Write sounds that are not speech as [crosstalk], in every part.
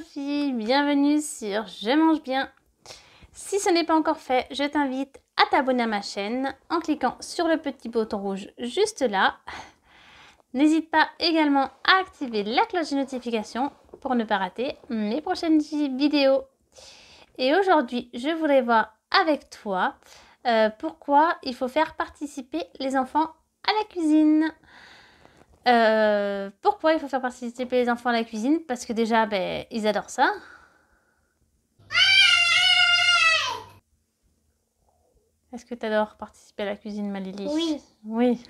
Sophie, bienvenue sur Je mange bien. Si ce n'est pas encore fait, je t'invite à t'abonner à ma chaîne en cliquant sur le petit bouton rouge juste là. N'hésite pas également à activer la cloche de notification pour ne pas rater mes prochaines vidéos. Et aujourd'hui, je voudrais voir avec toi euh, pourquoi il faut faire participer les enfants à la cuisine. Euh, pourquoi il faut faire participer les enfants à la cuisine Parce que déjà, ben, ils adorent ça. Est-ce que tu adores participer à la cuisine, Malili Oui. Oui.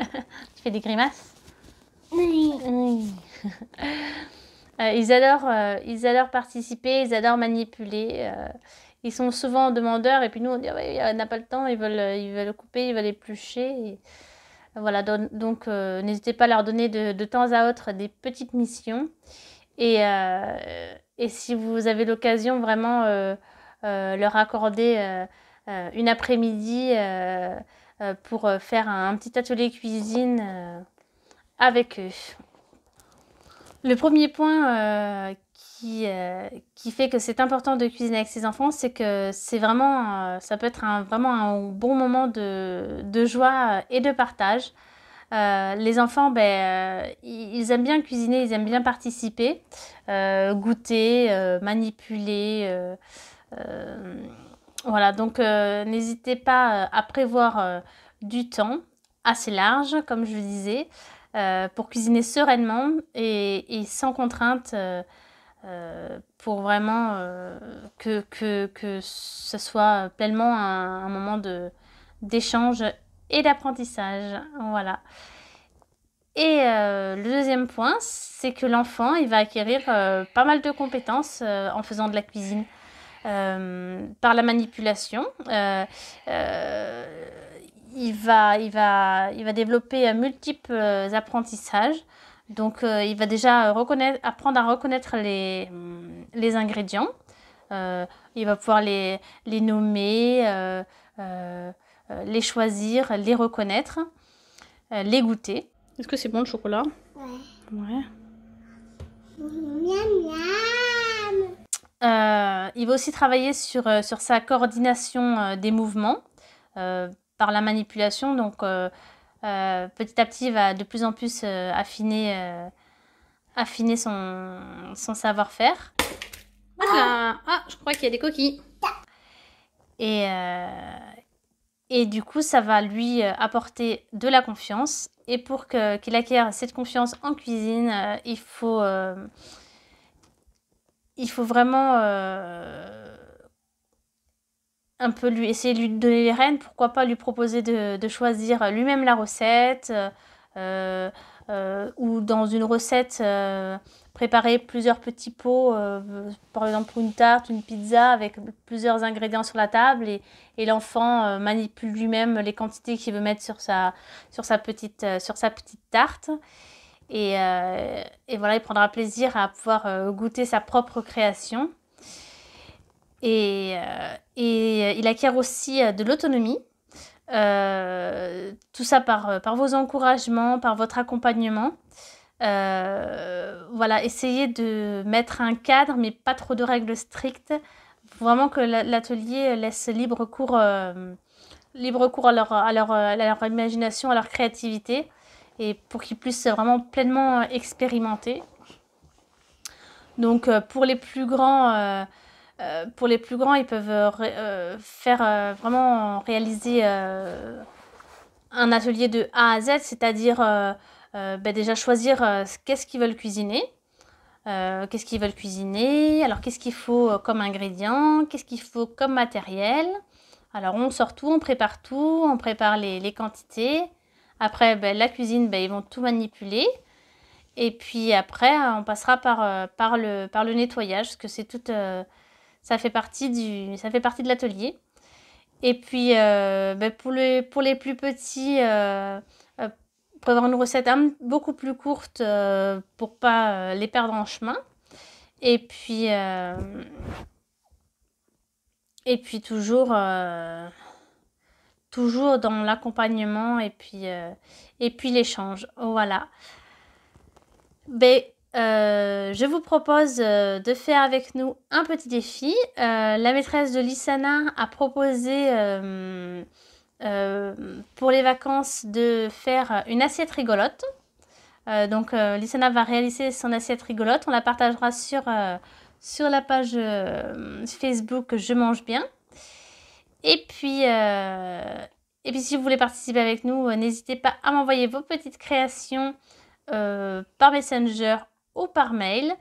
[laughs] tu fais des grimaces Oui. [laughs] Euh, ils, adorent, euh, ils adorent participer, ils adorent manipuler. ils sont souvent demandeurs et puis nous on dit oh, n'a pas le temps, ils veulent, ils veulent couper, ils veulent éplucher. Et... Voilà, donc euh, n'hésitez pas à leur donner de, temps à autre des petites missions. Et, euh, si vous avez l'occasion, vraiment euh, leur accorder une après-midi pour faire un, un, petit atelier cuisine avec eux. Le premier point euh, qui, fait que c'est important de cuisiner avec ses enfants, c'est que c'est vraiment, euh, ça peut être vraiment un bon moment de, joie euh, et de partage. les enfants, ben, ils aiment bien cuisiner, ils aiment bien participer, goûter, manipuler. voilà, donc n'hésitez pas à prévoir du temps assez large, comme je le disais, pour cuisiner sereinement et, et sans contrainte. Euh, pour vraiment euh, que, que, que, ce soit pleinement un, moment d'échange et d'apprentissage. Voilà. Et euh, le deuxième point, c'est que l'enfant, il va acquérir pas mal de compétences en faisant de la cuisine. par la manipulation, il, va, il, va, il va développer multiples apprentissages donc, euh, il va déjà euh, apprendre à reconnaître les, hum, les ingrédients. Euh, il va pouvoir les, les nommer, les choisir, les reconnaître, les goûter. Est-ce que c'est bon le chocolat Ouais. Ouais. Miam, miam. il va aussi travailler sur, sur sa coordination des mouvements par la manipulation. Donc, euh, petit à petit va de plus en plus euh, affiner, euh, affiner son, son savoir-faire. Ah, je crois qu'il y a des coquilles. Et, et du coup, ça va lui apporter de la confiance. Et pour qu'il acquière acquiert cette confiance en cuisine, il, faut, il faut vraiment un peu lui essayer de lui donner les rênes, pourquoi pas lui proposer de, choisir lui-même la recette euh, euh, ou dans une recette euh, préparer plusieurs petits pots, par exemple une tarte, une pizza avec plusieurs ingrédients sur la table et, l'enfant manipule lui-même les quantités qu'il veut mettre sur sa, petite, tarte. et, voilà, il prendra plaisir à pouvoir goûter sa propre création. Et, euh, et euh, il acquiert aussi euh, de l'autonomie. tout ça par, par vos encouragements, par votre accompagnement. voilà, essayez de mettre un cadre, mais pas trop de règles strictes. Vraiment que l'atelier laisse libre cours, libre cours à leur, à, leur, à, leur, imagination, à leur créativité, et pour qu'ils puissent vraiment pleinement expérimenter. Donc pour les plus grands, euh, pour les plus grands, ils peuvent euh, euh, faire vraiment réaliser un atelier de A à Z, c'est-à-dire bah, déjà choisir qu'est-ce qu'ils veulent cuisiner. qu'est-ce qu'ils veulent cuisiner Alors, qu'est-ce qu'il faut comme ingrédients, Qu'est-ce qu'il faut comme matériel Alors, on sort tout, on prépare tout, on prépare les, quantités. Après, bah, la cuisine, bah, ils vont tout manipuler. Et puis après, on passera par, le, par le nettoyage, parce que c'est toute ça fait partie, du, ça fait partie de l'atelier. Et puis, euh, ben, pour, les, pour les plus petits, euh, euh pour avoir une recette beaucoup plus courte euh, pour pas les perdre en chemin. Et puis, et puis toujours, toujours dans l'accompagnement et puis, et puis l'échange. Voilà. Ben, euh, je vous propose euh, de faire avec nous un petit défi. Euh, la maîtresse de Lissana a proposé pour les vacances de faire une assiette rigolote. donc Lissana va réaliser son assiette rigolote. On la partagera sur, sur la page Facebook Je mange bien. Et puis, et puis si vous voulez participer avec nous, n'hésitez pas à m'envoyer vos petites créations. par Messenger ou par mail.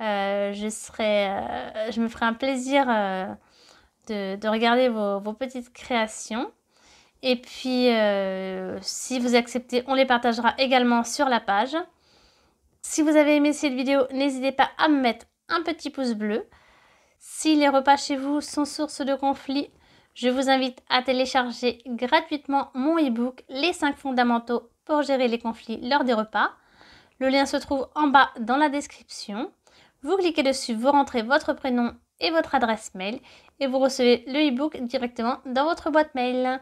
Euh, je, serai, euh, je me ferai un plaisir euh, de, regarder vos, vos, petites créations. Et puis, si vous acceptez, on les partagera également sur la page. Si vous avez aimé cette vidéo, n'hésitez pas à me mettre un petit pouce bleu. Si les repas chez vous sont source de conflits, je vous invite à télécharger gratuitement mon ebook Les 5 fondamentaux pour gérer les conflits lors des repas. Le lien se trouve en bas dans la description. Vous cliquez dessus, vous rentrez votre prénom et votre adresse mail et vous recevez le e-book directement dans votre boîte mail.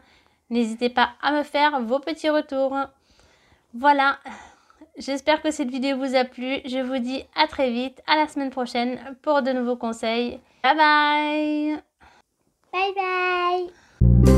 N'hésitez pas à me faire vos petits retours. Voilà, j'espère que cette vidéo vous a plu. Je vous dis à très vite, à la semaine prochaine pour de nouveaux conseils. Bye bye Bye bye